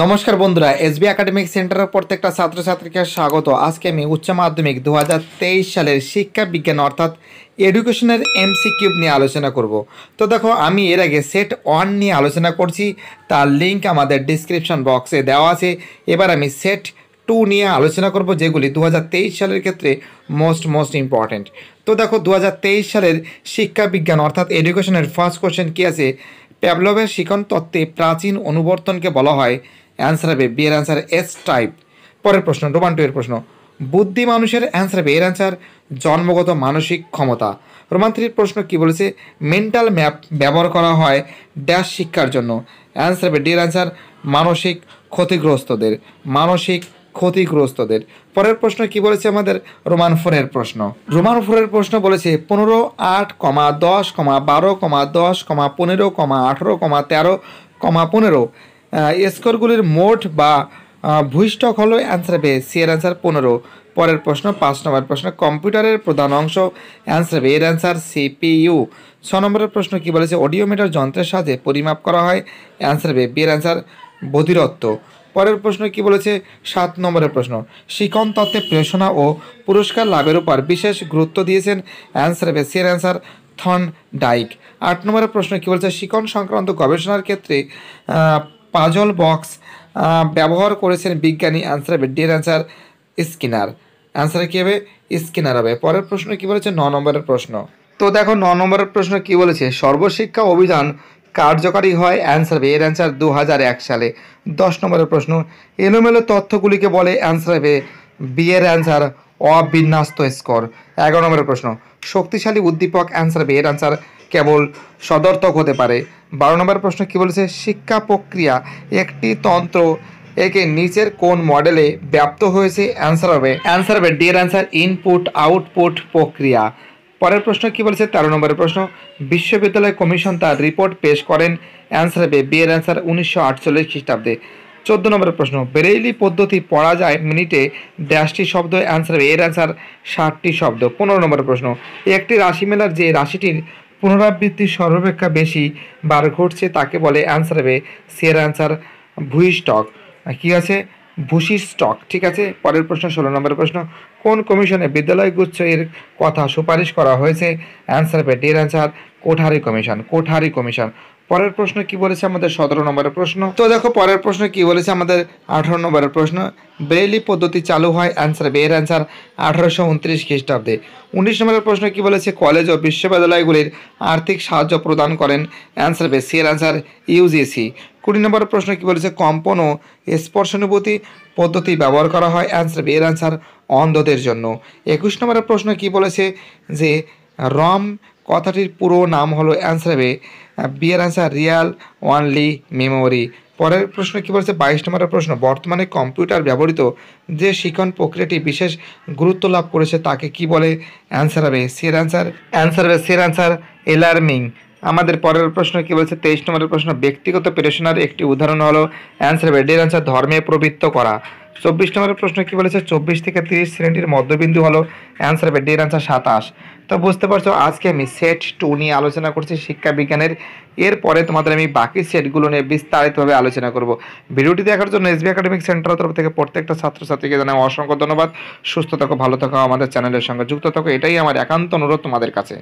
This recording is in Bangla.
নমস্কার বন্ধুরা এসবি একাডেমিক সেন্টারের প্রত্যেকটা ছাত্রছাত্রীকে স্বাগত আজকে আমি উচ্চ মাধ্যমিক দু সালের শিক্ষা বিজ্ঞান অর্থাৎ এডুকেশনের এমসি কিউব নিয়ে আলোচনা করব তো দেখো আমি এর আগে সেট ওয়ান নিয়ে আলোচনা করছি তার লিঙ্ক আমাদের ডিসক্রিপশন বক্সে দেওয়া আছে এবার আমি সেট টু নিয়ে আলোচনা করব যেগুলি দু সালের ক্ষেত্রে মোস্ট মোস্ট ইম্পর্টেন্ট তো দেখো দু সালের শিক্ষা বিজ্ঞান অর্থাৎ এডুকেশনের ফার্স্ট কোশ্চেন কী আছে প্যাভলভের শিখন তত্ত্বে প্রাচীন অনুবর্তনকে বলা হয় অ্যান্সার হবে বি এর অ্যান্সার এস টাইপ পরের প্রশ্ন রোমান টু এর প্রশ্ন বুদ্ধি মানুষের অ্যান্সার হবে এর অ্যান্সার জন্মগত মানসিক ক্ষমতা রোমান থ্রির প্রশ্ন কি বলেছে মেন্টাল ম্যাপ ব্যবহার করা হয় ড্যাশ শিক্ষার জন্য অ্যান্সার হবে ডি এর অ্যান্সার মানসিক ক্ষতিগ্রস্তদের মানসিক ক্ষতিগ্রস্তদের পরের প্রশ্ন কি বলেছে আমাদের রোমান ফোরের প্রশ্ন রোমান ফোরের প্রশ্ন বলেছে পনেরো আট কমা দশ কমা বারো কমা দশ কমা পনেরো কমা আঠেরো কমা তেরো কমা পনেরো স্কোরগুলির মোট বা ভূষ্টক হলো অ্যান্সার বে সি এর অ্যান্সার পনেরো পরের প্রশ্ন পাঁচ নম্বর প্রশ্ন কম্পিউটারের প্রধান অংশ অ্যান্সার বে এর অ্যান্সার সিপিইউ ছ নম্বরের প্রশ্ন কি বলেছে অডিওমিটার যন্ত্রের সাথে পরিমাপ করা হয় অ্যান্সার বে বি এর অ্যান্সার বধিরত্ব পরের প্রশ্ন কি বলেছে সাত নম্বরের প্রশ্ন শিকন তত্ত্বে প্রেষণা ও পুরস্কার লাভের উপর বিশেষ গুরুত্ব দিয়েছেন অ্যান্সার হবে সিয়ার অ্যান্সার থন ডাইক আট নম্বরের প্রশ্ন কী বলছে শিকন সংক্রান্ত গবেষণার ক্ষেত্রে পাজল বক্স ব্যবহার করেছেন বিজ্ঞানী অ্যান্সার হবে ডিয়ার অ্যান্সার স্কিনার অ্যান্সার কী হবে স্কিনার হবে পরের প্রশ্ন কী বলেছে ন নম্বরের প্রশ্ন তো দেখো ন নম্বরের প্রশ্ন কি বলেছে সর্বশিক্ষা অভিযান কার্যকারী হয় অ্যান্সার ভে এর অ্যান্সার দু সালে দশ নম্বরের প্রশ্ন এলোমেলো তথ্যগুলিকে বলে অ্যান্সার ভে বি এর অ্যান্সার অবিন্যাস্ত স্কোর এগারো নম্বরের প্রশ্ন শক্তিশালী উদ্দীপক অ্যান্সার বি এর অ্যান্সার কেবল সদর্থক হতে পারে বারো নম্বর প্রশ্ন কী বলেছে শিক্ষা প্রক্রিয়া একটি তন্ত্র একে নিচের কোন মডেলে ব্যপ্ত হয়েছে অ্যান্সার হবে অ্যান্সার হবে ডি এর অ্যান্সার ইনপুট আউটপুট প্রক্রিয়া পরের প্রশ্ন কি বলেছে তেরো নম্বরের প্রশ্ন বিশ্ববিদ্যালয় কমিশন তার রিপোর্ট পেশ করেন অ্যান্সার হবে বিয়ের অ্যান্সার উনিশশো আটচল্লিশ খ্রিস্টাব্দে চোদ্দ নম্বরের প্রশ্ন বেরেইলি পদ্ধতি পড়া যায় মিনিটে ড্যাশটি শব্দ অ্যান্সার হবে এর অ্যান্সার ষাটটি শব্দ পনেরো নম্বরের প্রশ্ন একটি রাশি মেলার যে রাশিটির পুনরাবৃত্তি সর্বাপেক্ষা বেশি বার ঘটছে তাকে বলে অ্যান্সার হবে সি এর অ্যান্সার ভুইস্টক কী আছে ভুষি স্টক ঠিক আছে পরের প্রশ্ন ষোলো নম্বর প্রশ্ন কোন কমিশনে বিদ্যালয় গুচ্ছের এর কথা সুপারিশ করা হয়েছে অ্যান্সার পেটে এর answer Kothari commission Kothari commission পরের প্রশ্ন কি বলেছে আমাদের সতেরো নম্বরের প্রশ্ন তো দেখো পরের প্রশ্ন কি বলেছে আমাদের আঠারো নম্বরের প্রশ্ন ব্রেলি পদ্ধতি চালু হয় অ্যান্সার বি অ্যান্সার আঠারোশো উনত্রিশ খ্রিস্টাব্দে উনিশ নম্বরের প্রশ্ন কি বলেছে কলেজ ও বিশ্ববিদ্যালয়গুলির আর্থিক সাহায্য প্রদান করেন অ্যান্সার বে সি এর অ্যান্সার ইউজিসি কুড়ি নম্বরের প্রশ্ন কি বলেছে কম্পন ও স্পর্শানুভূতি পদ্ধতি ব্যবহার করা হয় অ্যান্সার বি অ্যান্সার অন্ধদের জন্য একুশ নম্বরের প্রশ্ন কি বলেছে যে রম কথাটির পুরো নাম হলো অ্যান্সার হবে বিয়ের অ্যান্সার রিয়াল ওয়ানলি মেমোরি পরের প্রশ্ন কী বলছে বাইশ নম্বরের প্রশ্ন বর্তমানে কম্পিউটার ব্যবহৃত যে শিক্ষণ প্রক্রিয়াটি বিশেষ গুরুত্ব লাভ করেছে তাকে কি বলে অ্যান্সার হবে সের অ্যান্সার অ্যান্সার হবে সের অ্যান্সার এলার্মিং আমাদের পরের প্রশ্ন কি বলছে তেইশ নম্বরের প্রশ্ন ব্যক্তিগত প্রেরণার একটি উদাহরণ হলো অ্যান্সার হবে ডের অ্যান্সার ধর্মে প্রবৃত্ত করা চব্বিশ নম্বরের প্রশ্ন কি বলেছে চব্বিশ থেকে তিরিশ শ্রেণীর মধ্যবিন্দু হলো অ্যান্সার হবে ডির অ্যান্সার সাতাশ তো বুঝতে পারছো আজকে আমি সেট টু নিয়ে আলোচনা করছি শিক্ষা বিজ্ঞানের এরপরে তোমাদের আমি বাকি সেটগুলো নিয়ে বিস্তারিতভাবে আলোচনা করব ভিডিওটি দেখার জন্য এসবি একাডেমিক সেন্টারের তরফ থেকে প্রত্যেকটা ছাত্রছাত্রীকে জানাই অসংখ্য ধন্যবাদ সুস্থ থাকো ভালো থাকো আমাদের চ্যানেলের সঙ্গে যুক্ত থাকো এটাই আমার একান্ত অনুরোধ তোমাদের কাছে